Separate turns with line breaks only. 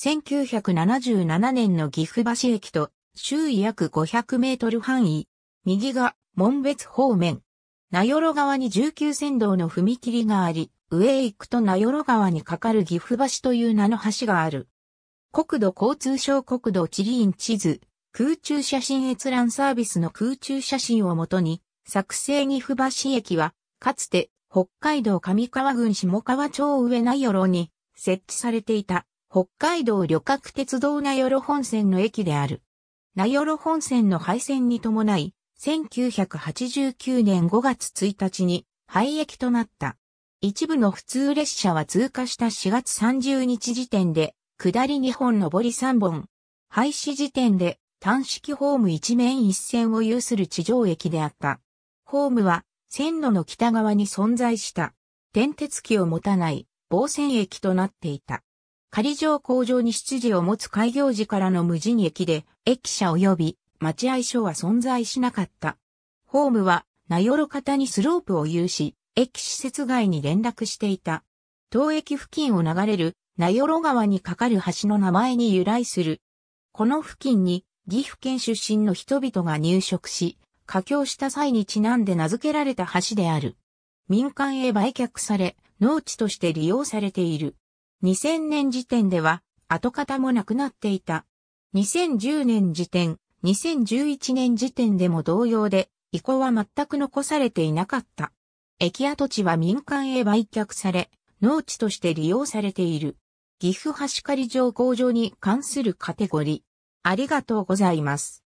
1977年の岐阜橋駅と周囲約
500メートル範囲、右が門別方面。名寄川に19線道の踏切があり、上へ行くと名寄川に架かる岐阜橋という名の橋がある。国土交通省国土地理院地図、空中写真閲覧サービスの空中写真をもとに、作成岐阜橋駅は、かつて北海道上川郡下川町上名寄に設置されていた北海道旅客鉄道名寄本線の駅である。名寄本線の廃線に伴い、1989年5月1日に廃駅となった。一部の普通列車は通過した4月30日時点で、下り2本上り3本。廃止時点で単式ホーム一面一線を有する地上駅であった。ホームは線路の北側に存在した。電鉄機を持たない防線駅となっていた。仮上工場に出自を持つ開業時からの無人駅で、駅舎及び待合所は存在しなかった。ホームは、名寄方にスロープを有し、駅施設外に連絡していた。当駅付近を流れる、名寄川に架かる橋の名前に由来する。この付近に、岐阜県出身の人々が入植し、架橋した際にちなんで名付けられた橋である。民間へ売却され、農地として利用されている。2000年時点では跡形もなくなっていた。2010年時点、2011年時点でも同様で、遺構は全く残されていなかった。駅跡地は民間へ売却され、農地として利用されている。岐
阜橋狩り場工場に関するカテゴリー。ありがとうございます。